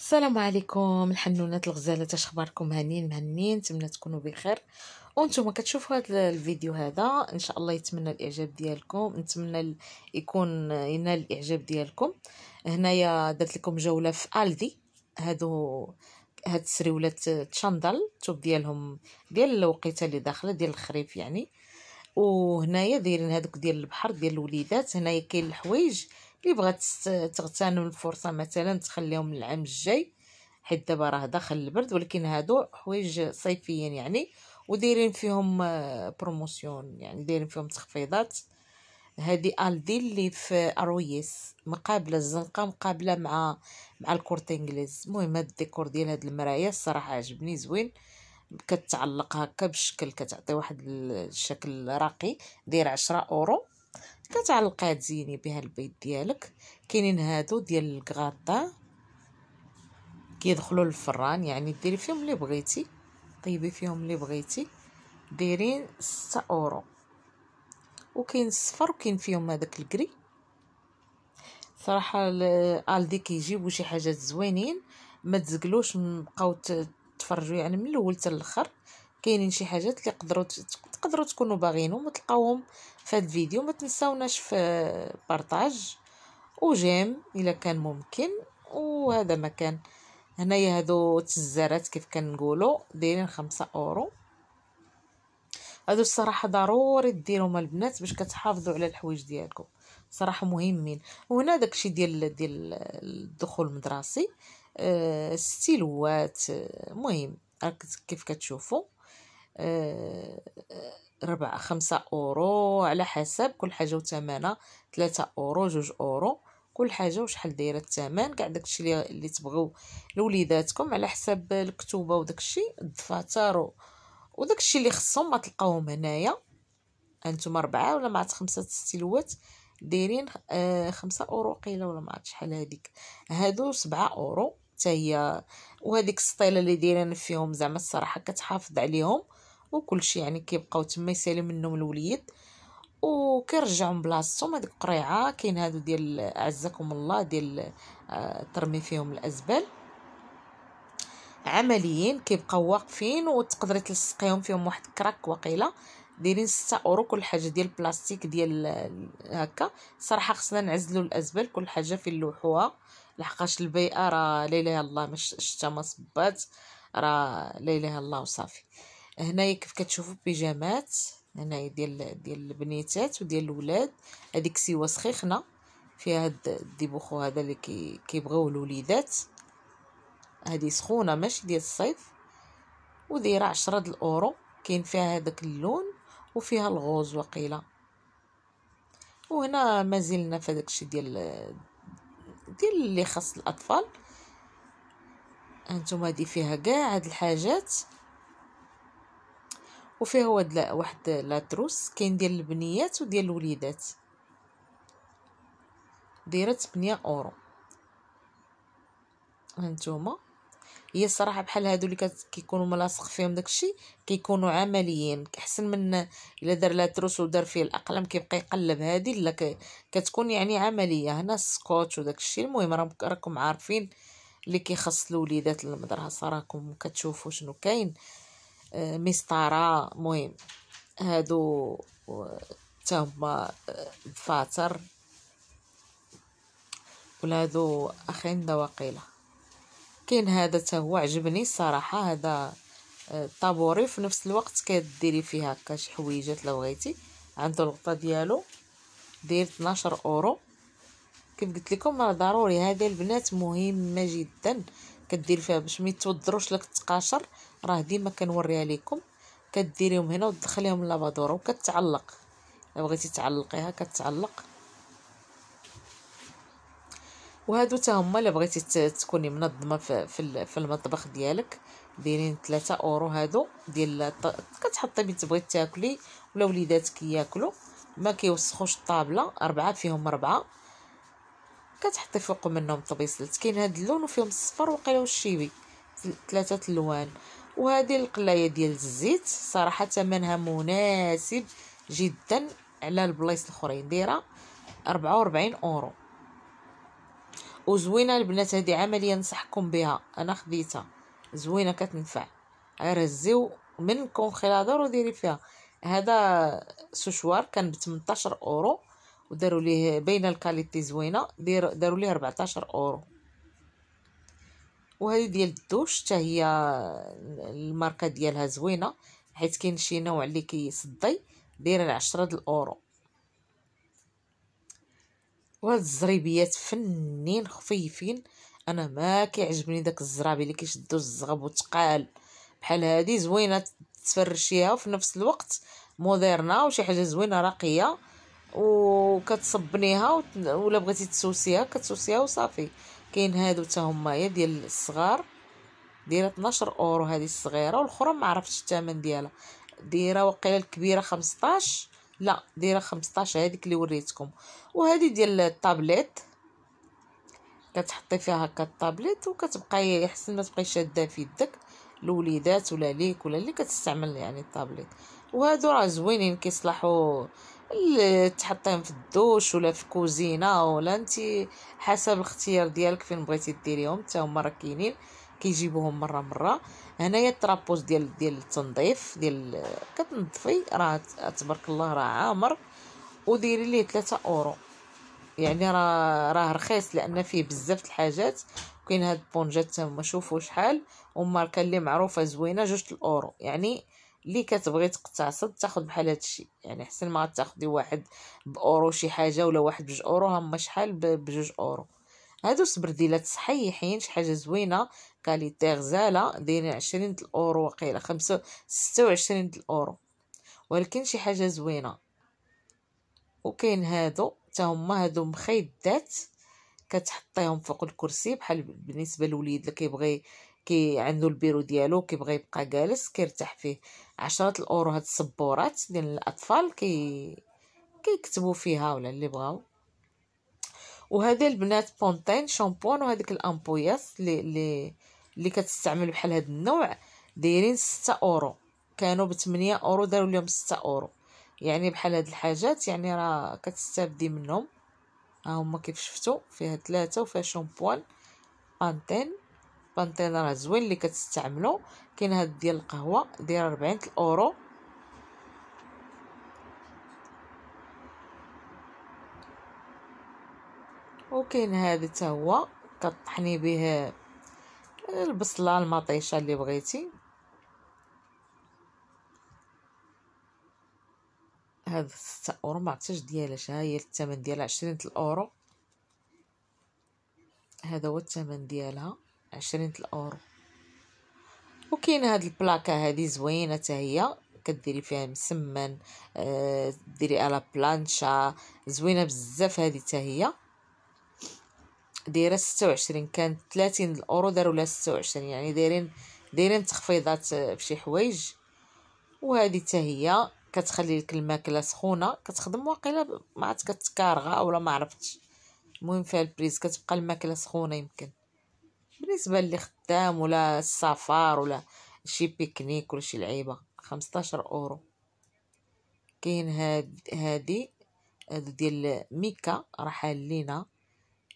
السلام عليكم الحنونات الغزالات اش اخباركم هانين مهنين نتمنى تكونوا بخير وانتم كتشوفوا هذا الفيديو هذا ان شاء الله يتمنى الاعجاب ديالكم نتمنى يكون ينال الاعجاب ديالكم هنايا درت لكم جوله في الدي هادو هاد السريولات تشاندل توب ديالهم ديال الوقيته اللي داخله ديال الخريف يعني وهنايا دايرين هادوك ديال البحر ديال الوليدات هنايا كاين الحوايج اللي بغات تغتنم الفرصه مثلا تخليهم العام الجاي حيت دابا راه داخل البرد ولكن هادو حوايج صيفيين يعني ودايرين فيهم بروموسيون آه، يعني دايرين فيهم تخفيضات هادي الدي اللي في ارويس e مقابله الزنقه مقابله مع مع الكورت انجليز المهم هاد الديكور ديال هاد المرايا الصراحه عجبني زوين كتعلق هكا بشكل كتعطي واحد الشكل راقي داير عشرة اورو كتعلقها تزيني بها البيت ديالك كاينين هادو ديال الكغاطا كيدخلوا للفران يعني ديري فيهم اللي بغيتي طيبي فيهم اللي بغيتي دايرين 6 اورو وكاين الصفر وكاين فيهم هذاك الكري صراحه الدي كيجيبوا شي حاجات زوينين ما تزقلوش نبقاو تفرجوا يعني من الاول حتى الاخر كاينين شي حاجات اللي تقدروا تقدروا تكونوا باغينهم وتلقاوهم في هذا الفيديو ما تنسوناش في بارطاج وجيم الا كان ممكن وهذا ما كان هنايا هادو تزارات كيف كنقولوا دايرين خمسة اورو هادو الصراحه ضروري ديرهم البنات باش كتحافظوا على الحوايج ديالكم صراحه مهمين وهنا داكشي ديال ديال الدخول المدرسي ستيلوات مهم كيف كتشوفوا آه، آه، ربعة خمسة أورو على حسب كل حاجة وثمنها ثلاثة أورو جوج أورو كل حاجة وشحال دايرة الثمن كاع داكشي اللي تبغيو لوليداتكم على حساب الكتوبة وداكشي الدفاتر وداكشي اللي خصهم ما تلقاوهم هنايا انتم ربعة ولا مع خمسة ستيلوات دايرين آه خمسة اورو قيله ولا ما شحال هذيك هادو سبعة اورو حتى هي وهذيك السطيله اللي دايرين فيهم زعما الصراحه كتحافظ عليهم وكلشي يعني كيبقاو تما يسالي منهم الوليد وكيرجعوا من بلاصتهم هذيك القريعه كاين هادو ديال اعزكم الله ديال آه، ترمي فيهم الازبال عمليين كيبقاو واقفين وتقدري تلصقيهم فيهم واحد كراك وقيله دايرين 6 اورو كل حاجه ديال البلاستيك ديال هكا صراحه خصنا نعزلو الازبال كل حاجه في لوحوها لحقاش البيئه راه لا اله الا الله مش الشتا ما صبات راه لا اله الا الله وصافي هنايا كيف كتشوفوا بيجامات هنايا ديال ديال البنيتات وديال الولاد هذيك سيوه سخيخنه فيها هاد الديبوخو هذا اللي كي كيبغيوه الوليدات هذه سخونه ماشي ديال الصيف ودايره 10 د الاورو كاين فيها هذاك اللون وفيها الغوز وقيله وهنا مازلنا في الشيء ديال ديال اللي خاص الاطفال هانتوما هادي فيها كاع هاد الحاجات وفيها هاد واحد لاتروس كاين ديال البنيات وديال الوليدات دايره 8 اورو هانتوما هي الصراحه بحال هادو اللي كيكونوا ملاصق فيهم داكشي كيكونوا عمليين احسن من الا دار لاتروس ودار فيه الاقلام كيبقى يقلب هادي لا كتكون يعني عمليه هنا السكوتش وداكشي المهم راكم عارفين اللي كيخص الوليدات المدرسه راكم كتشوفوا شنو كاين آه، مسطره مهم هادو حتى آه، هما آه، فاتر ولا هادو اخين دواقيلا كاين هذا تا هو عجبني الصراحه هذا طابوري في نفس الوقت كديري فيه هكا شي حويجات لو بغيتي عنده الغطا ديالو داير 12 اورو كيف قلت لكم راه ضروري هذه البنات مهمه جدا كدير فيها باش ما يتوضروش لك التقاشر راه ديما كنوريها لكم كديريهم هنا وتدخليهم للافادوره وكتعلق الا بغيتي تعلقيها كتعلق وهادو تا هما الا بغيتي تكوني منظمه في في المطبخ ديالك دايرين 3 اورو هادو ديال كتحطي بين تبغي تاكلي ولا وليداتك ياكلوا ما كيوسخوش الطابله اربعه فيهم اربعه كتحطي فوق منهم طبيصلت كاين هاد اللون وفيهم الصفر وقيلا والشيبي ثلاثه الوان وهذه القلايه ديال الزيت صراحه ثمنها مناسب جدا على البلايص الاخرين دايره 44 اورو وزوينه البنات هذه عمليه نصحكم بها انا خديتها زوينه كتنفع غير الزيو من كونخيلادور وديري فيها هذا سوشوار كان ب 18 اورو وداروا ليه بين الكاليتي زوينه دير داروا ليه 14 اورو وهذه ديال الدوش حتى هي الماركه ديالها زوينه حيت كاين شي نوع اللي كيصدي داير 10 د الاورو وهاد الزريبيات فنين خفيفين انا ما كيعجبني داك الزرابي اللي كيشدو الزغب وتقال بحال هذه زوينه تفرشيها وفي نفس الوقت موديرنا وشي حاجه زوينه راقيه وكتصبنيها ولا بغيتي تسوسيها كتسوسيها وصافي كاين هادو حتى همايا ديال الصغار دايره 12 اورو هذه الصغيره والاخرى ما عرفتش الثمن ديالها دايره وقيلا الكبيره 15 لا دايره 15 هذيك اللي وريتكم وهذه ديال الطابليت كتحطي فيها هكا الطابليت وكتبقاي احسن ما تبقاي شاده في يدك الوليدات ولا ليك ولا اللي كتستعمل يعني الطابليت وهادو راه زوينين كيصلحوا تحطيهم في الدوش ولا في كوزينه ولا انت حسب الاختيار ديالك فين بغيتي ديريهم حتى هما راه كاينين كيجيبوهم مره مره هنايا الترابوز ديال ديال التنظيف ديال كتنظفي راه تبارك الله راه عامر وديري ليه 3 اورو يعني راه راه رخيص لان فيه بزاف الحاجات كاين هاد البونجات تما شوفوا شحال وماركه اللي معروفه زوينه جوج الاورو يعني اللي كتبغي تقتصد تاخد بحال هادشي يعني حسن ما تاخدي واحد باورو شي حاجه ولا واحد بجوج اورو هما شحال بجوج اورو هادو سبرديلات صحيحين شي حاجه زوينه كاليتي غزاله دايرين عشرين د الاورو وقيلة خمسة ستة وعشرين د الاورو ولكن شي حاجه زوينه وكاين هادو حتى هما هادو مخيدات كتحطيهم فوق الكرسي بحال بالنسبه للوليد اللي كيبغي كي عنده البيرو ديالو كيبغي يبقى جالس كيرتاح فيه عشرة الاورو هاد السبورات ديال الاطفال كي كيكتبوا فيها ولا اللي بغاو وهذا البنات بونتين شامبون وهذيك الامبوياس اللي اللي اللي كتستعمل بحال هاد النوع دايرين ستة اورو كانوا ب 8 اورو داروا لهم ستة اورو يعني بحال هاد الحاجات يعني راه كتستافدي منهم ها هما كيف شفتوا فيها ثلاثه وفيها شامبوان بانتين بانتينا راه زوين اللي كتستعملو كاين هاد ديال القهوه داير 40 الاورو وكاين هذا حتى هو كطحني به البصله المطيشه اللي بغيتي هاد 6 اورو ما عرفتش ديالاش ها هي الثمن ديالها 20 الاورو هذا هو الثمن ديالها عشرين الاورو وكاين هاد البلاكه هادي زوينه حتى هي كديري فيها مسمن آه، ديري على بلانشا زوينه بزاف هادي حتى هي دايره 26 كانت 30 الاورو داروا لها 26 يعني دايرين دايرين تخفيضات فشي حوايج وهذه حتى هي كتخلي لك الماكله سخونه كتخدم واقيلا ما عاد كتكارغا اولا ما عرفتش المهم فيها البريز كتبقى الماكله سخونه يمكن بالنسبه اللي خدام ولا السفر ولا شي بيكنيك ولا شي لعيبه خمستاشر اورو كاين هاد هادي هادو ديال ميكا راه حالينا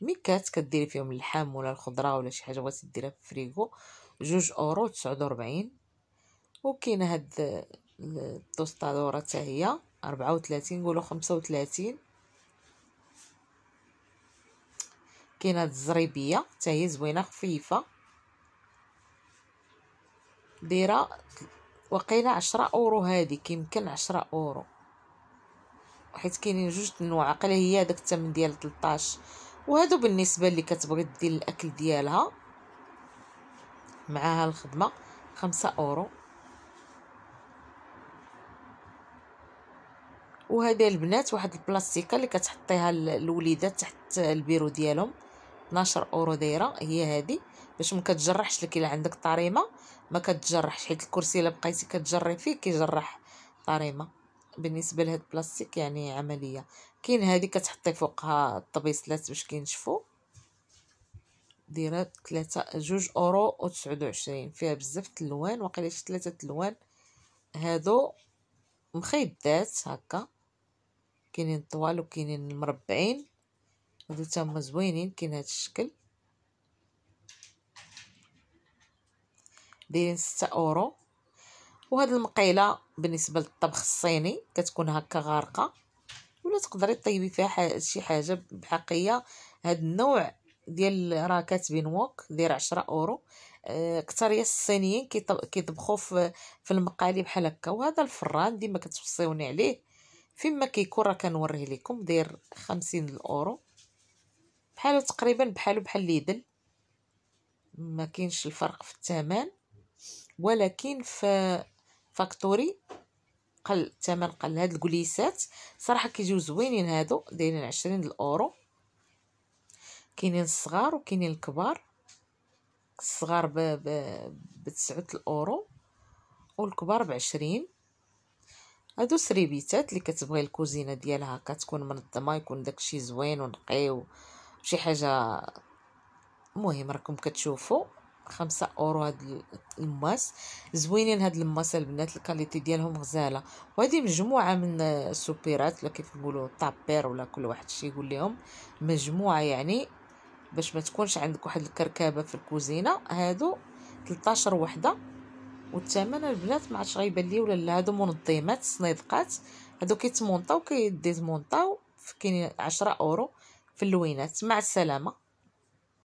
ميكات كديري فيهم اللحم ولا الخضره ولا شي حاجه بغيتي ديرها في الفريغو جوج اورو تسعود وربعين وكاين هاد التوستادوره تاهي هي ربعة وثلاثين نقولو خمسة وتلاتين كاينه هاد الزريبيه حتى هي زوينه خفيفه دايره وقيله عشرة اورو هادي كيمكن عشرة اورو حيت كاينين جوج تنوع عقله هي داك الثمن ديال 13 وهادو بالنسبه اللي كتبغي دير الاكل ديالها معاها الخدمه خمسة اورو وهذا البنات واحد البلاستيكه اللي كتحطيها الوليدات تحت البيرو ديالهم 12 اورو دايره هي هذه باش ما كتجرحش لك الا عندك طريمه ما كتجرحش حيت الكرسي الا بقيتي كتجري فيه كيجرح طريمه بالنسبه لهاد البلاستيك يعني عمليه كاين هذه كتحطي فوقها الطبيسلات باش كينشفوا دايره 3 جوج اورو و29 فيها بزاف الالوان واقيلا شي ثلاثه الالوان هادو مخيدات هكا كاينين طوال وكاينين مربعين هادو تا هما زوينين كاين هاد الشكل دايرين ستة اورو وهاد المقيله بالنسبه للطبخ الصيني كتكون هكا غارقه ولا تقدري طيبي فيها شي حاجه بحقيه هاد النوع ديال راه كاتبين ووك داير 10 اورو آه، اكثريه الصينيين كيطبخوا في, في المقالي بحال هكا وهذا الفران ديما كتوصيوني عليه فيما كيكون راه كنوريه لكم داير 50 اورو بحالو تقريبا بحالو بحال ليدل ما كاينش الفرق في الثمن ولكن في فاكتوري قل الثمن قل هاد الكوليسات صراحه كيجيو زوينين هادو دايرين عشرين الاورو كاينين الصغار وكاينين الكبار الصغار ب ب الاورو والكبار بعشرين هادو سريبيتات اللي كتبغي الكوزينه ديالها كتكون منظمه يكون داكشي زوين ونقي شي حاجه المهم راكم كتشوفوا خمسة اورو هاد الماس زوينين هاد الماس البنات الكاليتي ديالهم غزاله وهذه مجموعه من السوبيرات ولا كيف نقولوا طابير ولا كل واحد شي يقول لهم مجموعه يعني باش ما تكونش عندك واحد الكركابه في الكوزينه هادو 13 وحده والثمن البنات ما عادش غيبان لي ولا لا هادو منظمات صنيدقات هادو كيتمونطاو كيديزمونطاو كي 10 اورو في اللوينات مع السلامه